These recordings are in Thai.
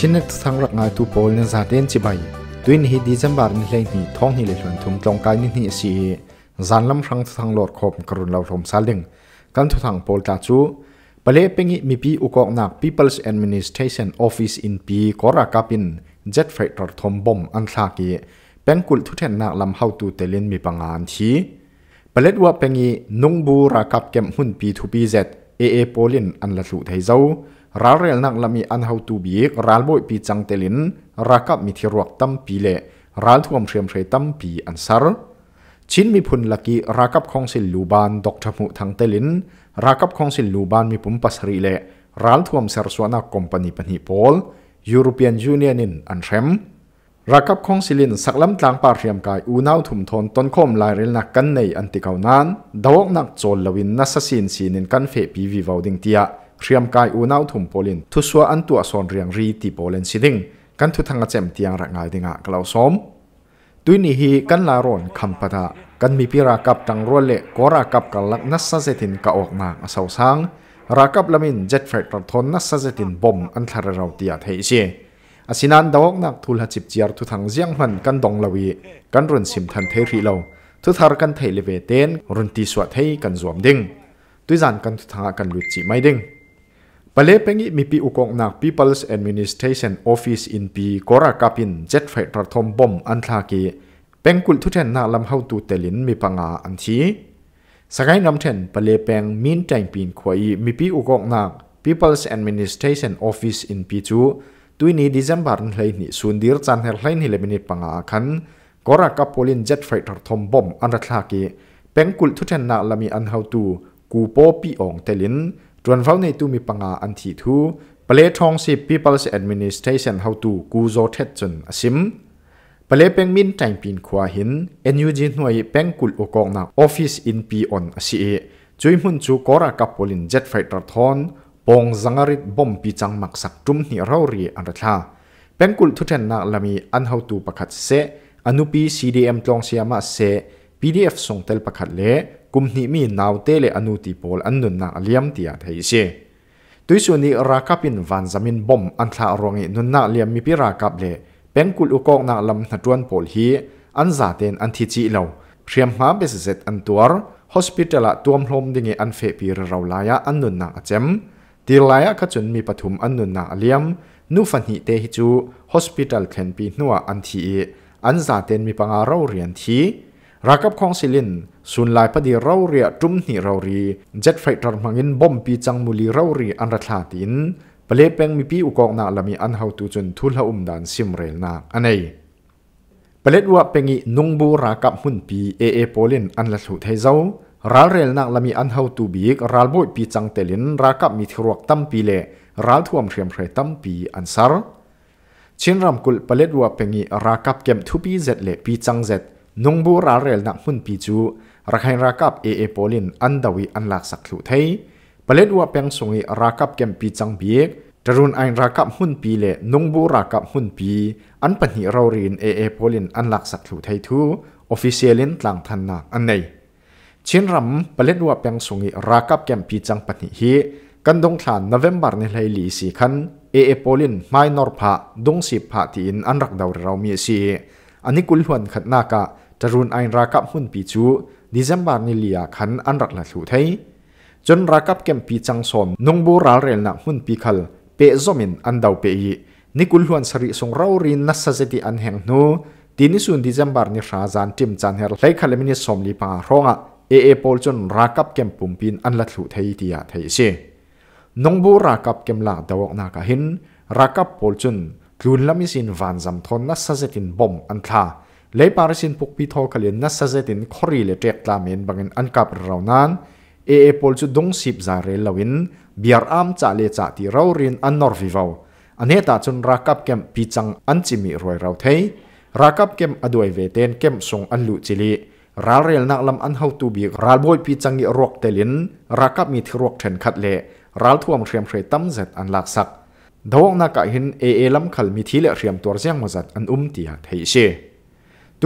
ชินนักทั้งรักงานทูโอลนันซาเต้นจิบายตุนฮีดีจัมบาร์นี่เลยนี่ท้องนี่เลยชวนทุ่มตรงกายนี่นี่สีจานลำครังทั้งหลอดขอบกรุณเราทมซาลิงกันทุทังโอลตาจูปเลเปงิมีปีอุกอกนัก People's Administration Office in ปีกอรากาปินเจ็ดไฟตร h ทมบอมอันทากีเป็นกุลทุเทนนักลำเฮาตูเตลินมีปังงานทีปเลดว่าเปงินุงบูรากับเกมหุ่นปีทูปีเจ็ดเอเอโปลินอันละสุไทยเจ้ารัลเรลนักลมีอันเฮาตูบีกรัลบอยปีจังเตลินรักับมิทิรวกตั้มปีเล่รัลทวมเชียมเชยตั้มปีอันซาร์ชินมีพุนลักกีรักับของสิลลูบานดอกทมุทางเตลินรักับของสิลลูบานมีปุ่มปัสรีเล่รัลทวมเซอร์สวนาคอมพานีปนิพอลยูโรเปียนยูเนียนินอันเชมรักับของสิลินสักลำตัางปาเรียมกายอูนาวถุมทนต้นคมลายเรลนักกันในอันติเกานั้นดาวนักโจลลวินนัสสินสีนินกันเฟปีวีวาวดิงเตียเรียมกายอุณาถุมโพลินทุสวาอันตัวสอนเรียงรีตีโพลินสิ่งกันทุทังเจมตียงรักงายดิงะกล่าวสมตุยนีฮีกันลารอนคำปะทะกันมีพิรากับตังรัวเละกอรากับกัลลักนัสเซตินกะออกมาเสาวสังรากับละมินเจ็ดเฟกตรทนนัสเซตินบอมอันทารเราเตียเทเชอาศินันดาวนักทุลหจิบเจียร์ทุทังเจียงมันกันดองลาวีกันรุนสิมทันเทรีเราทุทารกันเทลลเวเตนรุนตีสวดเทกันสวมดิ่งตุยจันกันทุทังกันลุจิไม่ดิ่งปเลเพงิมีปีอุกงนักพีเพิลส์แอดมินิสเทชันออฟฟิศอินปีกอรากาปินเจ็ดไฟประทมบอมอันทากีเป็งกุลทุเทนนักลำเฮาตูเตลินมีปังอาอันชีสกายนำเทนปเลเพงมีนแตงปีนควายมีปีอุกงนักพีเพิลส์แอดมินิสเทชันออฟฟิศอินปีจูตุยนี้ดิเซมบาร์นเลนิสุนดิร์จันเฮลเลนิเลมินิปังอาคันกอรากาปูลินเจ็ดไฟประทมบอมอันทากีเป็งกุลทุเทนนักลำมีอันเฮาตูกูโปปีอองเตลินจวนเฝ้าในตู้มีปังอาอันทีทูปเลทองสิ People's Administration เฮาตูกูโซเทจนอสิมปเลเป็งมินแใงปีนขวาหิน NUG หน่วยเป็งกุลโอกอกนาก Office in P on อสิเอจุยมุนจูกอรากับปลินเจ็ดไฟตรทอน ปองสังริดบอมปีจังมักสักจุมนี่ราเรีอันรัาเป็งกุลทุเทนนักลามีอันเฮาตูประคัดเสอนุปี CDM ตลองสยามเส PDF ส่งเตลประคัดเลกุมหนีมีนาวเตเลอนุติพอลอันนุนนาเลียมเตียไทยเชตุยส่วนนี้ราคาเป็นวันจามินบอมอันทารองนุนนกเลียมมีพิรากับเลเป็นกุลอุกองนาลำนัดวนพอลฮีอันซาเตนอันทิจิเลาเรียมหาเบสเซตอันตัวร์ฮอสพิตาละตัวมลมดิเงอันเฟปีเราลายอันนุนนกเจมตีลายก็จุนมีปฐุมอันนุนนกเลียมนูฟันหิเตฮิจูฮอสพิตาลเคนปีนัวอันทีอันซาเตนมีปังอาเราเรียนทีรากับของสิลินสุนลายพอดีเราเรียจุ่มหนีเราเรียเจ็ดไฟตรมังินบอมปีจังมุลีเราเรียอันรัตลาตินเปลเปงมีปีอุกองนาละมีอันเฮาตูจนทุลหอุมดานซิมเรลนาอันไหนเปลตว่าเปงีนุงบูรากับหุ่นปีเอเอโพลินอันละสุเทเจ้าราเรลนาละมีอันเฮาตูบีกราลบุยปีจังเตลินรากับมีทรวกตั้มปีเลราทวมเทียมเรตั้มปีอันซาร์ชินรำกุลเปลดว่าเปงีรากับเกมทุปีเจ็ดเลปีจังเจ็ดนุงบูราเรลนักหุ่นปีจูรักให้รักับเอเอพอลินอันดาวีอันหลักสักลุไทยเปลดว่าเพียงสงีรักับเกมปีจังเบียกจรุนอันรักับหุ่นปีเล่นงบูรักับหุ่นปีอันปนิเราเรียนเอเอพอลินอันหลักสักลุไทยทูออฟฟิเชียลินต่างทันนักอันไหนชินรำเปลดว่าเพียงสงีรักับเกมปีจังปนิหีกันดงทานนเวมบาร์ในไลลีสีคันเอเอพอลินไม่นอร์พะดงสิบพะที่อินอันรักดาวเรามีสีอันนี้กุลหวนขัดนากะจรุนอันรักับหุ่นปีจูดิเซมบาร์นิเลียขันอันรักละสุเทยจนรักับเกมปีจังสมนงบูราเรลนักหุ่นปีคัลเปะจอมินอันดาวเปยีนิกุลฮวนสริสงเรารินนัสเซติอันแห่งนูดินิสุนดิเซมบาร์นิชาจันจิมจันเฮลไลคัลมินิสมลีปาร้องอ่ะเอเอพอลจนรักับเกมปุ่มปินอันละสุเทยที่อาเทยเชนงบูรากับเกมลาดาวกนากะหินรักับพอลจนลุนลามิสินวานจำทนนัสเซตินบอมอันท่าเลยปาริสินปกพิทอขลินนัสเซตินคอรีเลเตกตามิอบังเอินอันกับเรานั้นเอเอพอลจุดดงสิบจาเรลวินบียร์อัมจ่าเลจ่าที่เราเรียนอันนอร์วิวาวอันเหตุจนรักับเกมปีจังอันจิมิรวยเราเทยรักับเกมอดวยเวเตนเกมส่งอันลุจิลีรัลเรลนักลำอันเฮาตูบีรัลบอยปีจังอีรวกเตลินรักับมีที่รวกเทนคัดเละรัลทวมเทียมเทรตั้มเซตอันลักสักดวงนักหินเอเอลำขลมีที่เลเทียมตัวเซียงมาจัดอันอุ้มตียเทยเช่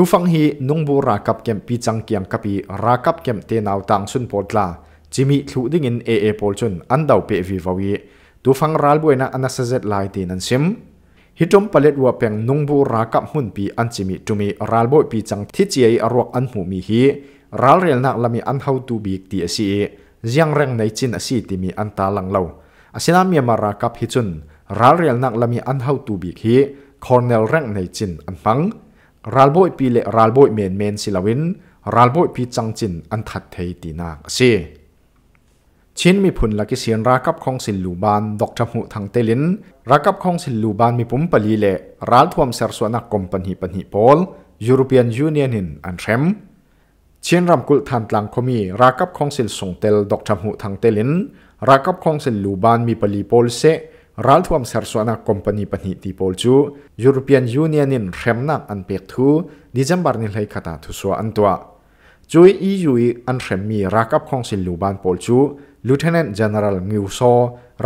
tu phang hi nung bu ra kap kem pi chang kiam kapi ra kap kem te nau tang sun pol tla chimi thu ding in a a pol chun an dau pe vi vawi tu phang ral buena anasazet lai te nan sim hitom palet wa peng nung bu ra kap hun pi an chimi tumi ral boy pi chang thi chi ai arwak an mu mi hi ral rel nak lami an how tu bi ti asi e. jiang reng nei chin asi ti mi an ta lang lo asina mi ma ra kap hi chun ral rel nak lami an how tu bi hi cornel reng nei chin an phang รัลบอยปีเลรัลบอยเมนเมนสิลาวินรัลบอยปีจังจินอันทัดเทยตีนักสิชินมีผลลักเสียนรักับของสิลูบานดอกจมูกทางเตลินรักับของสิลูบานมีปุ่มปลีเลรัลทวมเซอร์สวนักกอมปันฮิปันฮิปอลยูโรเปียนยูเนียนินอันเชมเชียนรำกุลทันตลังคมีรักับของสิลส่งเตลดอกจมูกทางเตลินรักับของสิลูบานมีปลีพอลเซรัลทวมสอรสวนักคอมพานีปนิติปอลจูยุโรเปียนยูเนียนินเรมนักอันเปียกทูดิจัมบาร์นิลใหคาตาทุสวอันตัวจุยอียูอันเรมมีรักับของสิลูบานปอลจูลูเทนเนนเจเนอเรลมิวโซ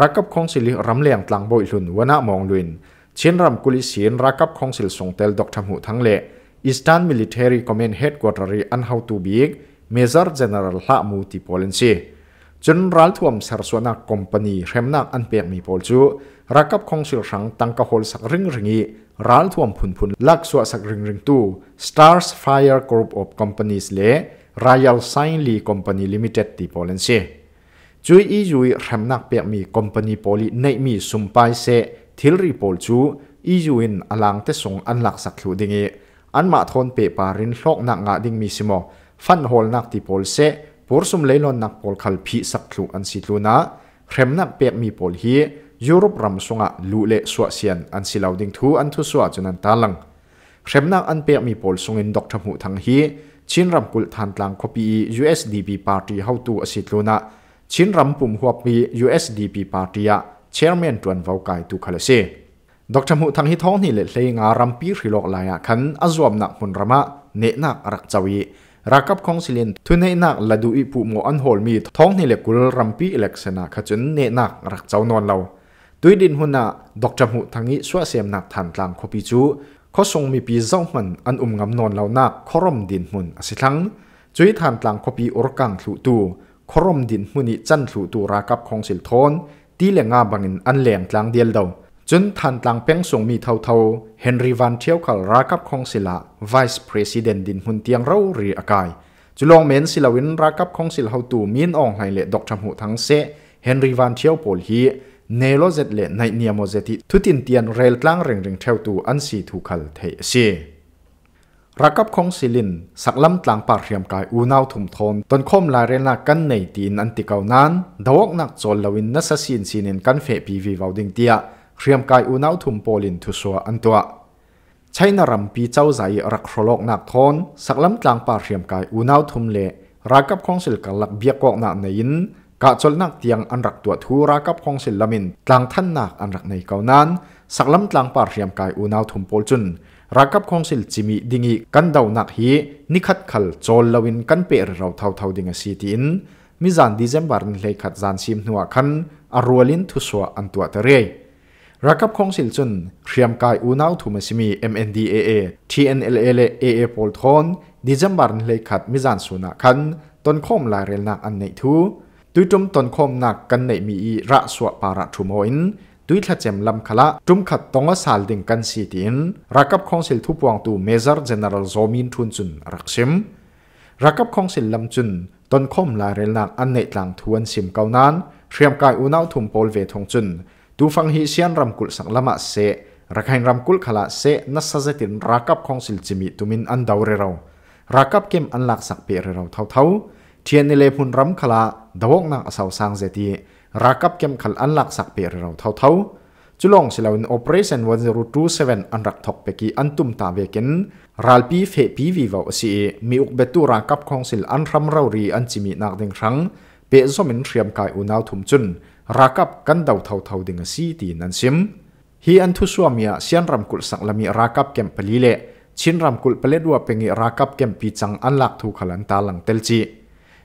รักับของสิลิรัมเลียงตลังบอยลุนวนามองลุนเชนรัมกุลิเชนรักับของสิลส่งเตลดอกทำหูทั้งเละอิสตันมิลิเทอรี่คอมเมนเฮดกวอร์รีอันเฮาตูบิกเมเจอร์เจเนอเรลละมูติปอลินซีจนรัลทวมเซอร์สวนักคอมพานีเรมนักอันเปียกมีโพลจูรักับคงสิลสังตังกะฮลสักริงริงีรัลทวมพุนพุนลักสวสักริงริงตู้สตาร์สไฟร์กรุ๊ปออฟคอมพานีสเล่รายลไซน์ลีคอมพานีลิมิเต็ดที่โพแลนเซจุยอีจุยเรมนักเปียกมีคอมพานีโพลีในมีสุ่มไปเซ่ทิลรีโพลจูอีจูอินอลังเตส่งอันลักสักขูดิเงอันมาทอนเปปารินโลกนักงาดิงมีสิมอฟันโฮลนักที่โพลเซปูร์ซุมเลลอนนักบอลคัลพีสักลูอันสิลูนาเข็มนักเปียกมีบอลฮียุโรปรัมสงะลุเลสวเซียนอันสิลาวดิงทูอันทุสวจนันตาลังเข็มนักอันเปียกมีบอลสงินดอกทมุทังฮี ชินรัมปุลทันตลังคบี USDP Party เฮาตูอันสิลูนาชินรัมปุ่มหัวปี USDP Party อะเชียร์แมนจวนวาวไกตุคาเลเซดอกจมูทังฮีท้องนี่เละเลงอารัมปีริลอกลายคันอัจวมนักมุนรมะเนนักรักจวีรักับของสิเลนทุนหนนักละดูอีปูโมอันโหลมีท้องนี่เล็กกุลรัมปีเล็กเสนาขจุนเนนักรักเจ้านอนเราตุยดินหุนะดอกจำหุทางนี้สวเสียมนักฐานกลางคบิจูเขาทรงมีปีเจ้ามันอันอุ้มงำนอนเรานักขรมดินหุนอสิทั้งจุยฐานกลางคบิอรกังถูตูขรมดินหุนิจันถูตูรักับของสิลทอนตีเลงาบังินอันแหลงกลางเดียวเดาจนทันตังเป้งส่งมีเท่าเท่าเฮนรีวันเทียวกับรักับของศิลาว i c ส p r ร s i d e n t ดินหุนเตียงเราหรืออากายจุลองเมนศิลาวินรักับของศิลาเฮาตูมีนอองไหเละดอกชมหูทั้งเซเฮนรีวันเทียวโปลฮีเนโลเซตเลในเนียโมเซติทุตินเตียนเรลตั้งเริงเริงเทวตูอันสีถูกขัลเทเซรักับของศิลิน สักลำตังปาเรียมกายอูนาวถุมทนตนคมลายเรนักกันในตีนอันติเกานั้นดาวกนักจนลวินนัสสินสินินกันเฟปีวีวาวดิงเตียเรียมกายอุณาวถุมโพลินทุสวาอันตัว ใช้นารำปีเจ้าใจรักโลกนักทอนสักลำกลางป่าเครียมกายอุณาวถุมเละรักับของศิลกลักเบียกอกนักในยินกะจลนักเตียงอันรักตัวทูรักับของศิลมินกลางท่านนักอันรักในเกานั้นสักลำกลางป่าเครียมกายอุณาวถุมโพลจุนรักับของศิลจิมีดิงกันดาวนักฮีนิคัดขัลจลลวินกันเปรเราเท่าเท่าดิงสีตินมิจานดีเซมบาร์นเลยขัดจานซิมหัวคันอรัวลินทุสวาอันตัวเตเร่รักับคงสิลจุนเรียมกายอูนาวถุมสิมี MNDAA t n l l AA โพลทอนดิจัมบาร์นเลขัดมิจานสุนักขันตนคมลายเรลนักอันในทูดุยจุมตนคมนักกันในมีระสวปาระทุมอินดุยทัดเจมลำคละจุมขัดตองสาลดิงกันสีตินรักับคงสิลทุบวงตูเมเจอร์เจเนอรลโซมินทุนจุนรักชิมรักับคงสิลลำจุนตนคมลายเรลนักอันในหลังทวนสิมเกานั้นเรียมกายอูนาวถุมโพลเวทงจุนตูฟังฮีเซียนรำกุลสังลมาเซรักให้รำกุลขลาเซนัสเซตินรักับของสิลจิมิตุมินอันดาวเรเรารักับเกมอันหลักสักเปรเราเท่าเท่าเทียนในเลพุนรำขลาดวกนักสาวสังเซตีรักับเกมขลอันหลักสักเปรเราเท่าเท่าจุลองสิลาวินโอเปรชันวันรูทูเซเว่นอันรักทอกเปกีอันตุมตาเวกินรัลปีเฟปีวีวาวสีมีอุกเบตุรักับของสิลอันรำเรารีอันจิมินักเดงครั้งเปะสมินเรียมกายอุนาวถุมจุนรักับกันดาวเท่าเท่าดึงสีตีนันซิมฮีอันทุสวามีเสียนรำกุลสังลมีรักับเกมเปลีเลชินรำกุลเปเลดวเป็นรักับเกมปีจังอันหลักทูขลันตาหลังเตลจี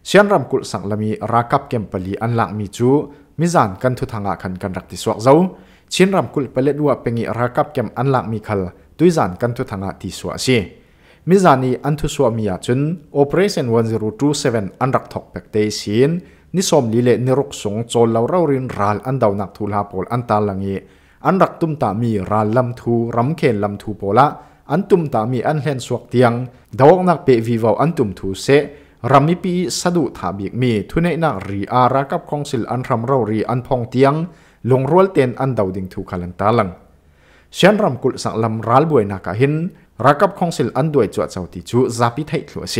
เสียนรำกุลสังลมีรักับเกมเปลีอันหลักมีจูมิจานกันทุทางกขันกันรักติสวกเจ้าชินรำกุลเปเลดวเป็นรักับเกมอันหลักมีขลดุยจานกันทุทางะติสวกเชมิจานีอันทุสวามีจุนโอเเปรชัศ p e r ์ทูเซเว่นอันรักทอกเป็กเตชยนนิสมลีเลนิรุกสงโจลเราเรีรินรัลอันดาวนักทูลาโปลอันตาลังเยอันรักตุมตามีรัลลำทูรำเคนลำทูโปละอันตุมตามีอันเ็นสวกเตียงดาวนักเปวีวาวอันตุมทูเซรำมีปีสะดุถาบิกมีทุเนนักรีอารากับคองสิลอันรำเรารีอันพองเตียงลงรัวเตนอันดาวดิงทูคาลันตาลังเชียนรำกุลสังลำรัลบวยนักหินรากับคองสิลอันด้วยจวดเจ้าติจูซาปิไทยทัวเซ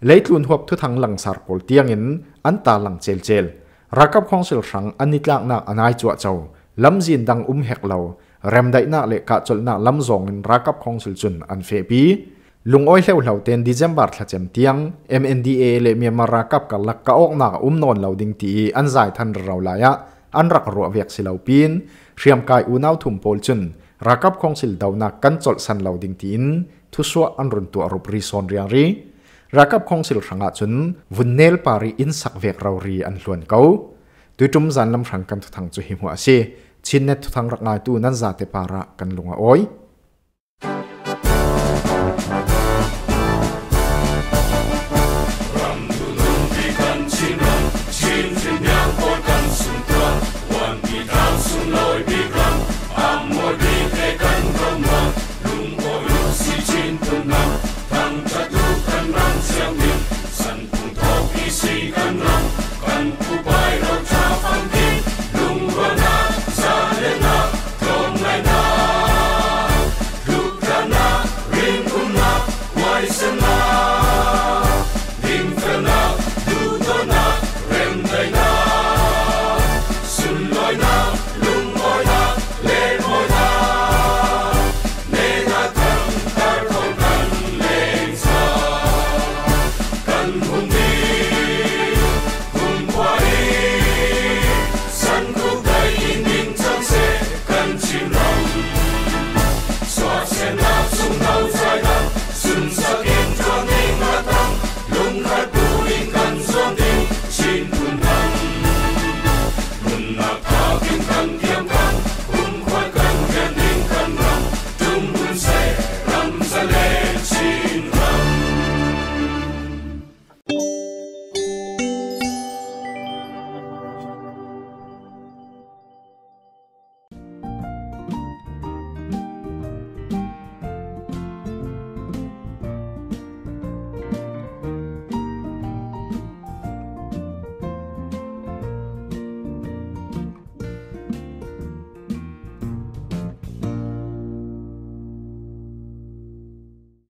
lấy luôn hộp thu thằng lăng sar cổ tiếng in an ta lăng chel chel ra cấp không sel rằng an nít lạc nạc an ai chua châu lắm zin đang um hẹc lâu rem đại nạc lệ cả chol nạc lắm zong in ra cấp không sel chun an phê bi lung oi leo lâu tên December là chém tiếng MNDA lệ mi mà ra cấp cả lạc cả ốc nạc um non lâu đình tì an giải thân rau lại á an rak ruộng việc sel lâu pin riam kai u nau thum pol chun ra cấp không sel đầu nạc căn chol san lâu đình tì in thu suwa an run tu arup ri son riang ri รักับคงสิลรังอาจุนวุนเนลปารีอินสักเวกเรารีอันล้วนเกาตุยจุมสันลำสังกันทุทังจุหิมัวซีชินเนทุทังรักนายตูนั้นจาเตปาระกันลงอ้อย